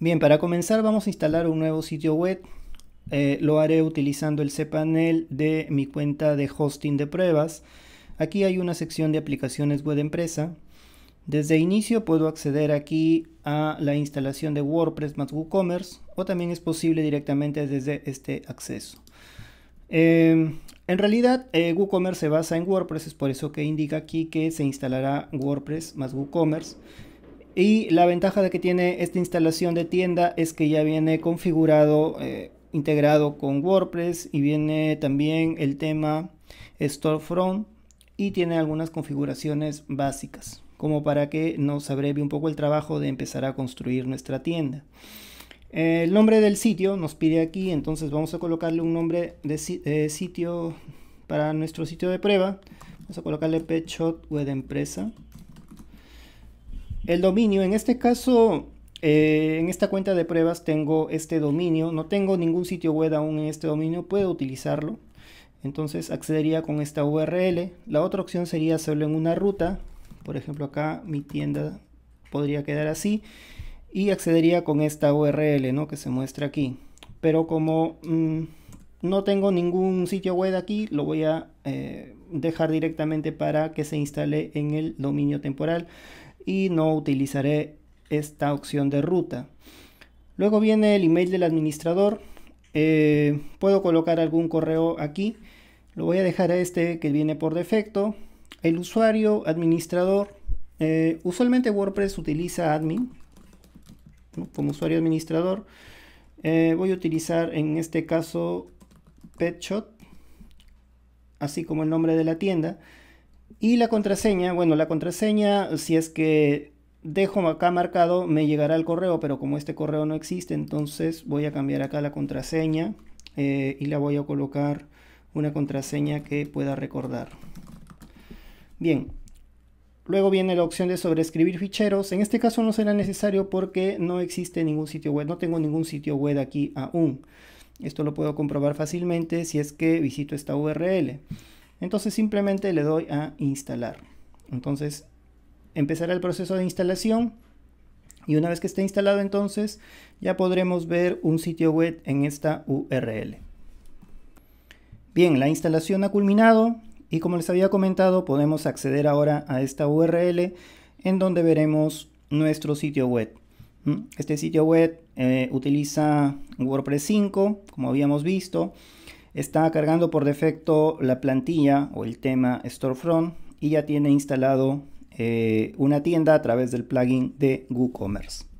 Bien, para comenzar vamos a instalar un nuevo sitio web. Eh, lo haré utilizando el cPanel de mi cuenta de hosting de pruebas. Aquí hay una sección de aplicaciones web empresa. Desde inicio puedo acceder aquí a la instalación de WordPress más WooCommerce o también es posible directamente desde este acceso. Em, en realidad eh, WooCommerce se basa en WordPress, es por eso que indica aquí que se instalará WordPress más WooCommerce. Y la ventaja de que tiene esta instalación de tienda es que ya viene configurado, eh, integrado con WordPress y viene también el tema Storefront y tiene algunas configuraciones básicas como para que nos abrevie un poco el trabajo de empezar a construir nuestra tienda. El nombre del sitio nos pide aquí, entonces vamos a colocarle un nombre de, eh, sitio para nuestro sitio de prueba. Vamos a colocarle Petshot Web Empresa. El dominio, en este caso, eh, en esta cuenta de pruebas tengo este dominio, no tengo ningún sitio web aún en este dominio, puedo utilizarlo. Entonces accedería con esta URL. La otra opción sería hacerlo en una ruta. Por ejemplo, acá mi tienda podría quedar así. Y accedería con esta URL ¿no? que se muestra aquí. Pero como mm, no tengo ningún sitio web aquí, lo voy a eh, dejar directamente para que se instale en el dominio temporal y no utilizaré esta opción de ruta. Luego viene el email del administrador. Eh, puedo colocar algún correo aquí. Lo voy a dejar a este que viene por defecto. El usuario, administrador. Eh, usualmente WordPress utiliza admin como usuario administrador. Eh, voy a utilizar en este caso PetShot, así como el nombre de la tienda. Y la contraseña, bueno, la contraseña, si es que dejo acá marcado, me llegará el correo, pero como este correo no existe, entonces voy a cambiar acá la contraseña eh, y la voy a colocar una contraseña que pueda recordar. Bien, Luego viene la opción de sobreescribir ficheros. En este caso no será necesario porque no existe ningún sitio web. No tengo ningún sitio web aquí aún. Esto lo puedo comprobar fácilmente si es que visito esta URL. Entonces simplemente le doy a instalar. Entonces empezará el proceso de instalación y una vez que esté instalado entonces ya podremos ver un sitio web en esta URL. Bien, la instalación ha culminado y como les había comentado podemos acceder ahora a esta URL en donde veremos nuestro sitio web. ¿Mm? Este sitio web eh, utiliza WordPress 5 como habíamos visto Está cargando por defecto la plantilla o el tema Storefront y ya tiene instalado eh, una tienda a través del plugin de WooCommerce.